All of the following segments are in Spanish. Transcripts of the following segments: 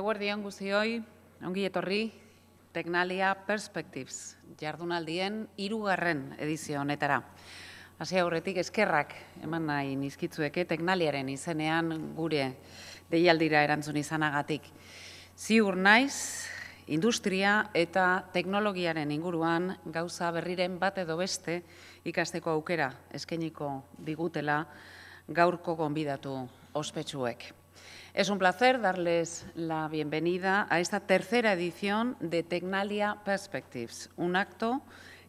Eguerdian guzioi, ongi etorri, Teknalia Perspectives, jardunaldien irugarren edizio honetara. Hasi aurretik eskerrak eman nahi nizkitzueke teknaliaren izenean gure deialdira erantzun izanagatik. Ziur naiz, industria eta teknologiaren inguruan gauza berriren bat edo beste ikasteko aukera eskeniko digutela gaurko gonbidatu ospetsuek. Es un placer darles la bienvenida a esta tercera edición de Tecnalia Perspectives, un acto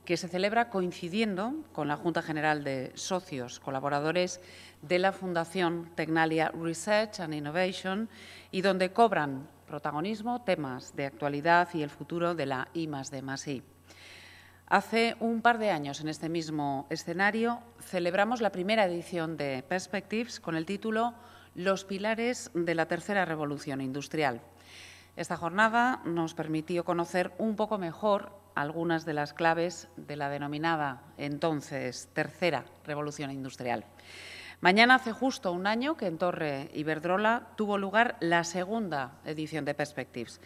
que se celebra coincidiendo con la Junta General de Socios, colaboradores de la Fundación Tecnalia Research and Innovation y donde cobran protagonismo temas de actualidad y el futuro de la I Hace un par de años, en este mismo escenario, celebramos la primera edición de Perspectives con el título los pilares de la tercera revolución industrial. Esta jornada nos permitió conocer un poco mejor algunas de las claves de la denominada entonces tercera revolución industrial. Mañana hace justo un año que en Torre Iberdrola tuvo lugar la segunda edición de Perspectives,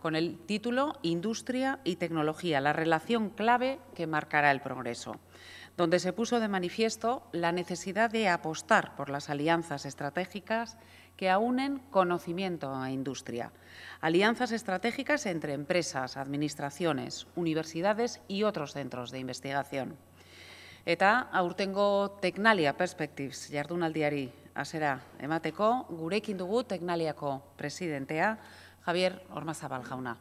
con el título Industria y Tecnología, la relación clave que marcará el progreso donde se puso de manifiesto la necesidad de apostar por las alianzas estratégicas que aúnen conocimiento a industria. Alianzas estratégicas entre empresas, administraciones, universidades y otros centros de investigación. Eta aurtengo Teknalia Perspectives jardunaldiari hasiera emateko gurekin dugu Teknaliako presidentea Javier Ormazabal jauna.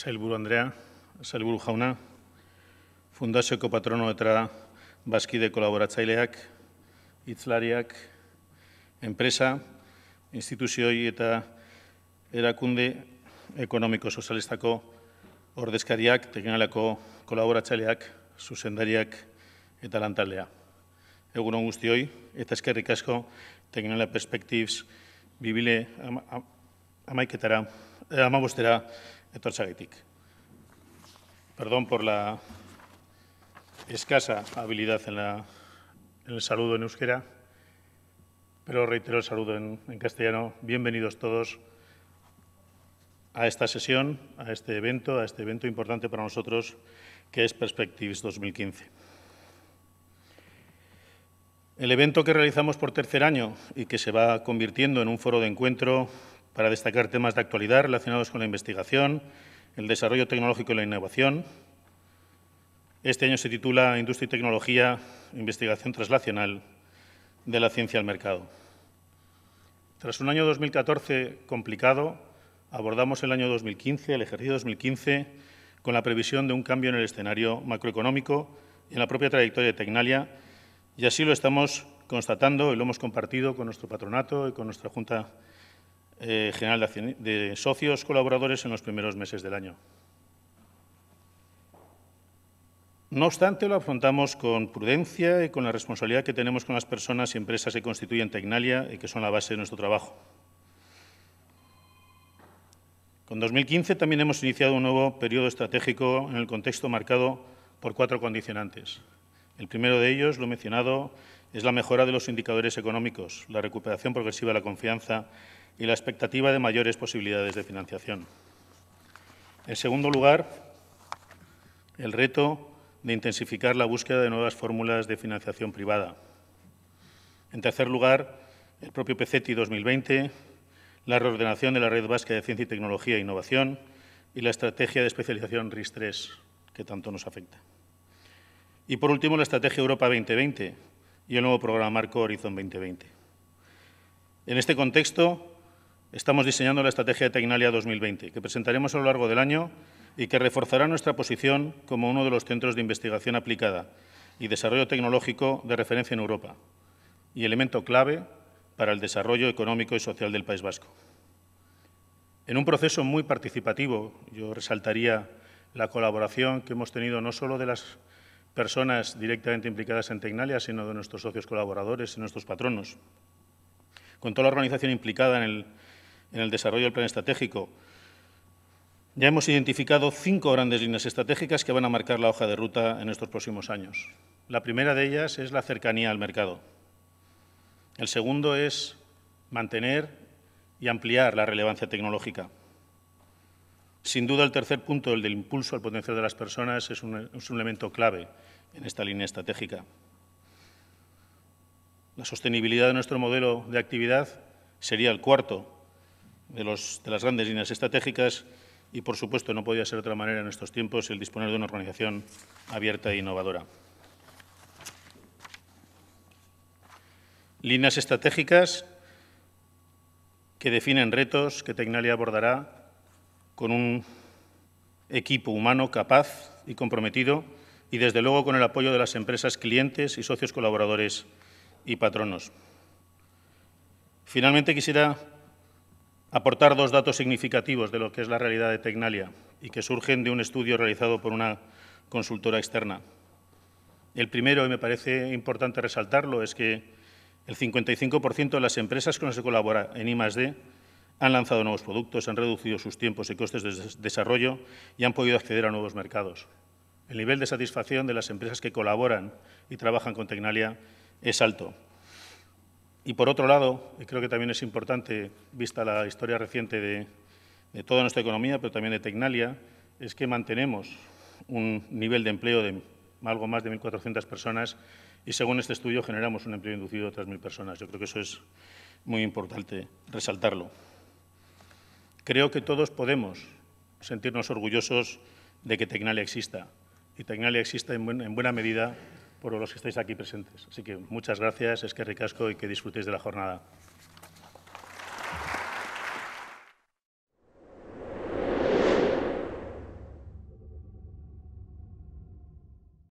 Zailburu Andrea, Zailburu Jauna, Fundazioko Patronoetara Baskide Kolaboratzaileak, Itzlariak, Enpresa, Instituzioi eta Erakunde Ekonomiko-Sozialistako Ordezkariak, teknolako Kolaboratzaileak, Zuzendariak eta Lantaldea. Egun hon guztioi eta eskerrik asko Teknala Perspektibs bibile amaiketara, eh, amabostera, Perdón por la escasa habilidad en, el saludo en euskera, pero reitero el saludo en, en castellano. Bienvenidos todos a esta sesión, a este evento, a este evento importante para nosotros que es Perspectives 2015. El evento que realizamos por tercer año y que se va convirtiendo en un foro de encuentro para destacar temas de actualidad relacionados con la investigación, el desarrollo tecnológico y la innovación. Este año se titula Industria y Tecnología, Investigación Translacional de la Ciencia al Mercado. Tras un año 2014 complicado, abordamos el año 2015, el ejercicio 2015, con la previsión de un cambio en el escenario macroeconómico y en la propia trayectoria de Tecnalia, y así lo estamos constatando y lo hemos compartido con nuestro patronato y con nuestra Junta eh, general de, socios colaboradores en los primeros meses del año. No obstante, lo afrontamos con prudencia y con la responsabilidad que tenemos con las personas y empresas que constituyen Tecnalia y que son la base de nuestro trabajo. Con 2015 también hemos iniciado un nuevo periodo estratégico en el contexto marcado por cuatro condicionantes. El primero de ellos, lo mencionado, es la mejora de los indicadores económicos, la recuperación progresiva de la confianza y la expectativa de mayores posibilidades de financiación. En segundo lugar, el reto de intensificar la búsqueda de nuevas fórmulas de financiación privada. En tercer lugar, el propio PCETI 2020, la reordenación de la Red Vasca de Ciencia y Tecnología e Innovación y la estrategia de especialización RIS-3, que tanto nos afecta. Y, por último, la estrategia Europa 2020 y el nuevo programa Marco Horizon 2020. En este contexto, Estamos diseñando la estrategia de Tecnalia 2020, que presentaremos a lo largo del año y que reforzará nuestra posición como uno de los centros de investigación aplicada y desarrollo tecnológico de referencia en Europa y elemento clave para el desarrollo económico y social del País Vasco. En un proceso muy participativo, yo resaltaría la colaboración que hemos tenido no solo de las personas directamente implicadas en Tecnalia, sino de nuestros socios colaboradores y nuestros patronos. Con toda la organización implicada en el en el desarrollo del plan estratégico. Ya hemos identificado cinco grandes líneas estratégicas que van a marcar la hoja de ruta en estos próximos años. La primera de ellas es la cercanía al mercado. El segundo es mantener y ampliar la relevancia tecnológica. Sin duda, el tercer punto, el del impulso al potencial de las personas, es un, elemento clave en esta línea estratégica. La sostenibilidad de nuestro modelo de actividad sería el cuarto de, las grandes líneas estratégicas y, por supuesto, no podía ser de otra manera en estos tiempos el disponer de una organización abierta e innovadora. Líneas estratégicas que definen retos que Tecnalia abordará con un equipo humano capaz y comprometido y, desde luego, con el apoyo de las empresas clientes y socios colaboradores y patronos. Finalmente, quisiera aportar dos datos significativos de lo que es la realidad de Tecnalia y que surgen de un estudio realizado por una consultora externa. El primero, y me parece importante resaltarlo, es que el 55% de las empresas con las que colabora en I+.D. han lanzado nuevos productos, han reducido sus tiempos y costes de desarrollo y han podido acceder a nuevos mercados. El nivel de satisfacción de las empresas que colaboran y trabajan con Tecnalia es alto y por otro lado, y creo que también es importante, vista la historia reciente de, toda nuestra economía, pero también de Tecnalia, es que mantenemos un nivel de empleo de algo más de 1.400 personas y según este estudio generamos un empleo inducido de otras personas. Yo creo que eso es muy importante resaltarlo. Creo que todos podemos sentirnos orgullosos de que Tecnalia exista y Tecnalia exista en buena medida por los que estáis aquí presentes. Así que muchas gracias, es que ricasco y que disfrutéis de la jornada.